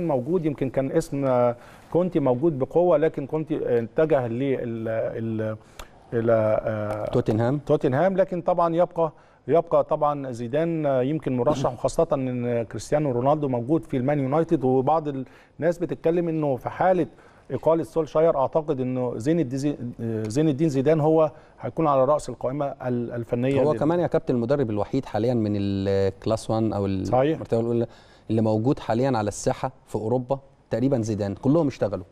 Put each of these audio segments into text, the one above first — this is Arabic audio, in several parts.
موجود يمكن كان اسم آه، كونتي موجود بقوه لكن كونتي اتجه ل الى آه، توتنهام توتنهام لكن طبعا يبقى يبقى طبعا زيدان آه، يمكن مرشح وخاصه ان كريستيانو رونالدو موجود في المان يونايتد وبعض الناس بتتكلم انه في حاله اقاله سولشاير اعتقد انه زين الدين زين الدين زيدان هو هيكون على راس القائمه الفنيه هو كمان يا كابتن المدرب الوحيد حاليا من الكلاس 1 او المرتبه الاولى اللي موجود حاليا على الساحه في اوروبا تقريبا زيدان كلهم اشتغلوا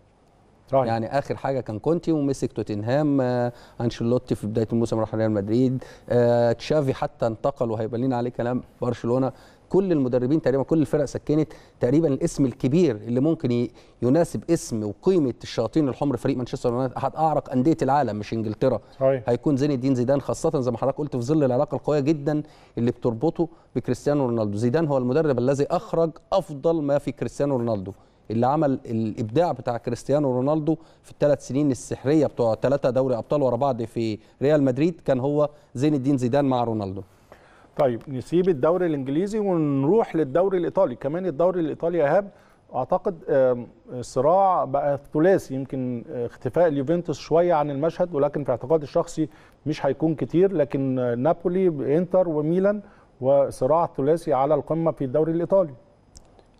طيب. يعني اخر حاجه كان كونتي ومسك توتنهام آه انشيلوتي في بدايه الموسم راح ريال مدريد آه تشافي حتى انتقل وهيبقى لنا عليه كلام برشلونه كل المدربين تقريبا كل الفرق سكنت تقريبا الاسم الكبير اللي ممكن يناسب اسم وقيمه الشياطين الحمر فريق مانشستر يونايتد احد اعرق انديه العالم مش انجلترا صحيح. هيكون زين الدين زيدان خاصه زي ما حضرتك قلت في ظل العلاقه القويه جدا اللي بتربطه بكريستيانو رونالدو زيدان هو المدرب الذي اخرج افضل ما في كريستيانو رونالدو اللي عمل الابداع بتاع كريستيانو رونالدو في الثلاث سنين السحريه بتوع ثلاثه دوري ابطال ورا بعض في ريال مدريد كان هو زين الدين زيدان مع رونالدو طيب نسيب الدوري الانجليزي ونروح للدوري الايطالي كمان الدوري الايطالي ايهاب اعتقد صراع بقى ثلاثي يمكن آه، اختفاء اليوفنتوس شويه عن المشهد ولكن في اعتقادي الشخصي مش هيكون كتير لكن آه، نابولي انتر وميلان وصراع ثلاثي على القمه في الدوري الايطالي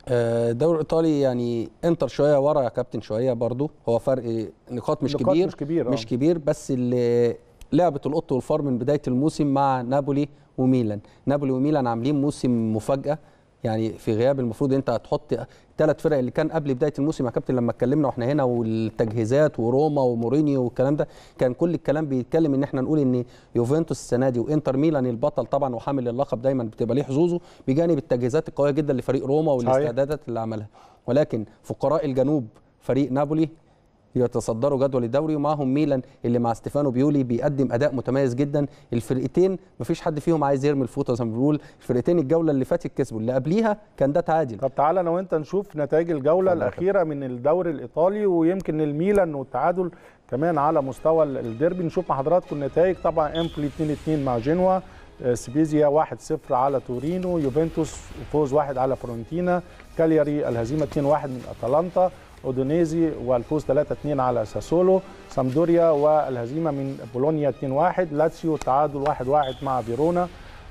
آه، الدوري الايطالي يعني انتر شويه ورا يا كابتن شويه برضو هو فرق نقاط مش نقاط كبير مش كبير, مش كبير بس اللي لعبه القط والفار من بدايه الموسم مع نابولي وميلان نابولي وميلان عاملين موسم مفاجاه يعني في غياب المفروض انت هتحط ثلاث فرق اللي كان قبل بدايه الموسم يا كابتن لما اتكلمنا واحنا هنا والتجهيزات وروما ومورينيو والكلام ده كان كل الكلام بيتكلم ان احنا نقول ان يوفنتوس السنه دي وانتر ميلان البطل طبعا وحامل اللقب دايما بتبقى ليه حظوظه بجانب التجهيزات القويه جدا لفريق روما والاستعدادات اللي عملها ولكن فقراء الجنوب فريق نابولي يتصدروا جدول الدوري ومعهم ميلان اللي مع ستيفانو بيولي بيقدم اداء متميز جدا الفرقتين مفيش حد فيهم عايز يرمي الفوطه زي ما بنقول الفرقتين الجوله اللي فاتت كسبوا اللي قبليها كان ده تعادل طب تعالى انا وانت نشوف نتائج الجوله الاخيره من الدوري الايطالي ويمكن الميلان والتعادل كمان على مستوى الديربي نشوف مع حضراتكم النتائج طبعا امبلي 2 2 مع جنوا آه، سبيزيا 1-0 على تورينو يوفنتوس فوز 1 على فرونتينا كالياري الهزيمه 2-1 من اتلانتا اودونيزي والفوز 3-2 على ساسولو سامدوريا والهزيمه من بولونيا 2-1 لاتسيو تعادل 1-1 مع فيرونا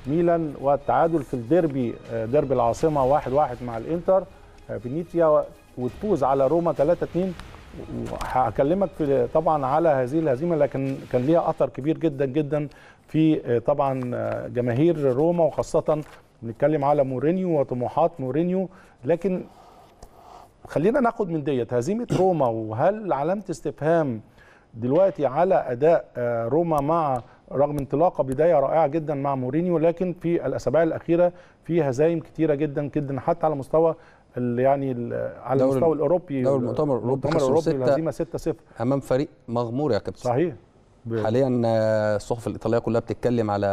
ميلان والتعادل في الديربي آه، ديربي العاصمه 1-1 مع الانتر آه، فينيتيا وتفوز على روما 3-2 هكلمك طبعا على هذه الهزيمه لكن كان ليها اثر كبير جدا جدا في آه، طبعا جماهير روما وخاصه بنتكلم على مورينيو وطموحات مورينيو لكن خلينا ناخد من ديت هزيمه روما وهل علامه استفهام دلوقتي على اداء آه، روما مع رغم انطلاقه بدايه رائعه جدا مع مورينيو لكن في الاسابيع الاخيره في هزايم كثيره جدا جدا حتى على مستوى يعني على المستوى الاوروبي دوري المؤتمر الاوروبي الاوروبي الهزيمه 6-0 امام فريق مغمور يا كابتن صحيح حاليا آه، الصحف الايطاليه كلها بتتكلم على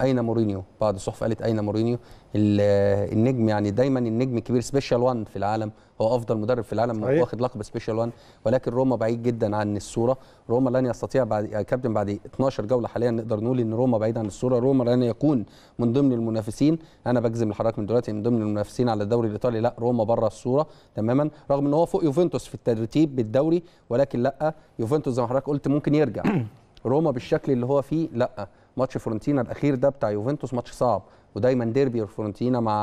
اين مورينيو بعض الصحف قالت اين مورينيو النجم يعني دايما النجم الكبير سبيشال 1 في العالم هو افضل مدرب في العالم صحيح. واخد لقب سبيشال 1 ولكن روما بعيد جدا عن الصوره روما لن يستطيع بعد كابتن بعد 12 جوله حاليا نقدر نقول ان روما بعيد عن الصوره روما لن يكون من ضمن المنافسين انا بجزم لحضرتك من دلوقتي من ضمن المنافسين على الدوري الايطالي لا روما بره الصوره تماما رغم ان هو فوق يوفنتوس في الترتيب بالدوري ولكن لا يوفنتوس زي ما حضرتك قلت ممكن يرجع روما بالشكل اللي هو فيه لا ماتش فورنتينا الاخير ده بتاع يوفنتوس ماتش صعب ودايما ديربي فرونتينا مع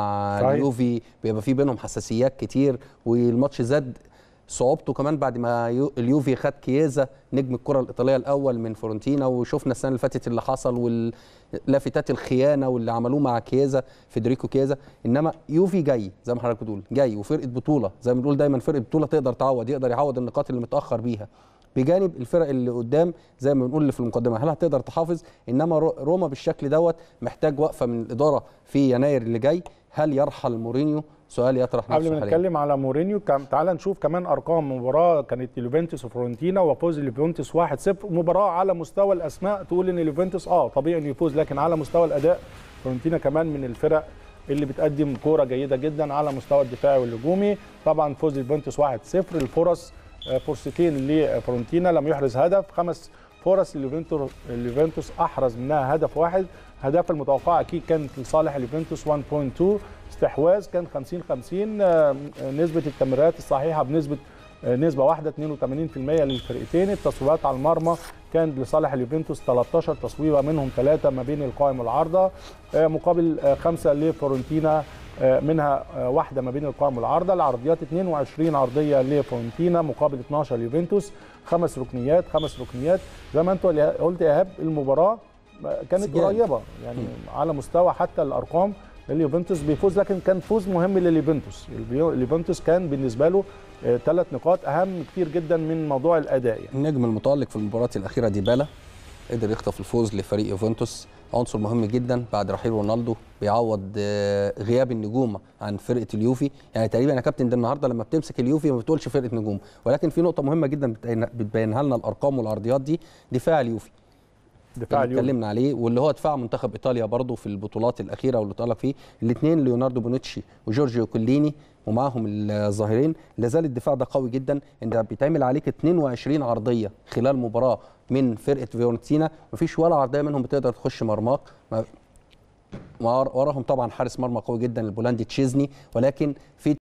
اليوفي بيبقى في بينهم حساسيات كتير والماتش زاد صعوبته كمان بعد ما اليوفي خد كييزا نجم الكره الايطاليه الاول من فورنتينا وشفنا السنه اللي فاتت اللي حصل واللافتات الخيانه واللي عملوه مع كييزا فيدريكو كييزا انما يوفي جاي زي ما حضرتك بتقول جاي وفرقه بطوله زي ما بنقول دايما فرقه بطوله تقدر تعوض يقدر يعوض النقاط اللي متاخر بيها بجانب الفرق اللي قدام زي ما بنقول اللي في المقدمه هل هتقدر تحافظ انما روما بالشكل دوت محتاج وقفه من الاداره في يناير اللي جاي هل يرحل مورينيو سؤال يطرح نفسه قبل ما نتكلم على مورينيو تعال نشوف كمان ارقام مباراه كانت اليوفنتوس وفرونتينا وفوز اليوفنتوس 1-0 مباراه على مستوى الاسماء تقول ان اليوفنتوس اه طبيعي انه يفوز لكن على مستوى الاداء فرونتينا كمان من الفرق اللي بتقدم كوره جيده جدا على مستوى الدفاعي والهجومي طبعا فوز اليوفنتوس 1-0 الفرص فرصتين لفرونتينا لم يحرز هدف خمس فرص اليوفنتوس احرز منها هدف واحد هدف المتوقع اكيد كان لصالح اليوفنتوس 1.2 استحواذ كان 50 50 آه، نسبه التمريرات الصحيحه بنسبه نسبه واحده 82% للفرقتين التصويبات على المرمى كان لصالح اليوفنتوس 13 تصويبه منهم ثلاثه ما بين القائم والعارضه آه، مقابل آه، خمسه لفورنتينا آه، منها واحده ما بين القائم والعارضه العرضيات 22 عرضيه لفورنتينا مقابل 12 ليوفنتوس خمس ركنيات خمس ركنيات زي ما انت قلت يا ايهاب المباراه كانت قريبه يعني على مستوى حتى الارقام اليوفنتوس بيفوز لكن كان فوز مهم لليوفنتوس اليوفنتوس كان بالنسبه له ثلاث آه، نقاط اهم كتير جدا من موضوع الاداء يعني. النجم المتالق في المباراه الاخيره ديبالا قدر يخطف الفوز لفريق يوفنتوس عنصر مهم جدا بعد رحيل رونالدو بيعوض آه، غياب النجوم عن فرقه اليوفي يعني تقريبا يا كابتن ده النهارده لما بتمسك اليوفي ما بتقولش فرقه نجوم ولكن في نقطه مهمه جدا بتبينها لنا الارقام والعرضيات دي دفاع اليوفي دفاع اللي اتكلمنا عليه واللي هو دفاع منتخب ايطاليا برضه في البطولات الاخيره واللي اتقال فيه الاثنين ليوناردو بونوتشي وجورجيو كوليني ومعاهم الظاهرين لازال الدفاع ده قوي جدا انت بيتعمل عليك 22 عرضيه خلال مباراه من فرقه فيورنتينا مفيش ولا عرضيه منهم بتقدر تخش مرماك وراهم طبعا حارس مرمى قوي جدا البولندي تشيزني ولكن في